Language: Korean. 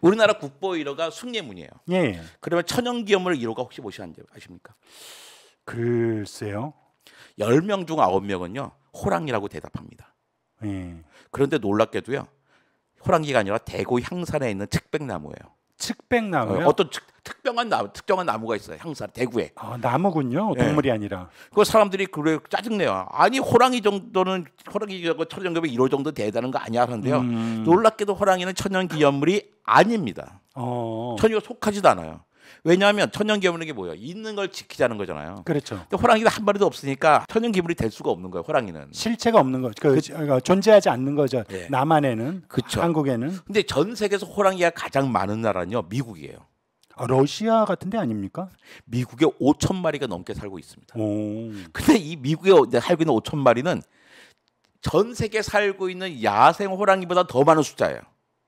우리나라 국보 1호가 숭례문이에요. 예. 그러면 천연기념물 1호가 혹시 무엇이지 아십니까? 글쎄요. 10명 중 9명은요. 호랑이라고 대답합니다. 예. 그런데 놀랍게도요. 호랑이가 아니라 대구 향산에 있는 측백나무예요. 측백나무요? 어, 떤 특별한 나무, 특정한 나무가 있어요. 향산 대구에. 아, 나무군요. 예. 동물이 예. 아니라. 그 사람들이 그래 짜증내요. 아니 호랑이 정도는 호랑이 정도 천연기념물 1호 정도 대단한 거 아니야 하는데요. 음. 놀랍게도 호랑이는 천연기념물이 아닙니다. 어. 천이가 속하지도 않아요. 왜냐하면 천연기물이 뭐예요? 있는 걸 지키자는 거잖아요. 그렇죠. 호랑이가 한 마리도 없으니까 천연기물이 될 수가 없는 거예요. 호랑이는 실체가 없는 거죠. 그, 그, 그러니까 존재하지 않는 거죠. 네. 남한에는, 그쵸. 한국에는. 근데 전 세계에서 호랑이가 가장 많은 나라는요, 미국이에요. 아, 러시아 같은데 아닙니까? 미국에 5천 마리가 넘게 살고 있습니다. 오. 근데 이 미국에 살고 있는 5천 마리는 전 세계 살고 있는 야생 호랑이보다 더 많은 숫자예요.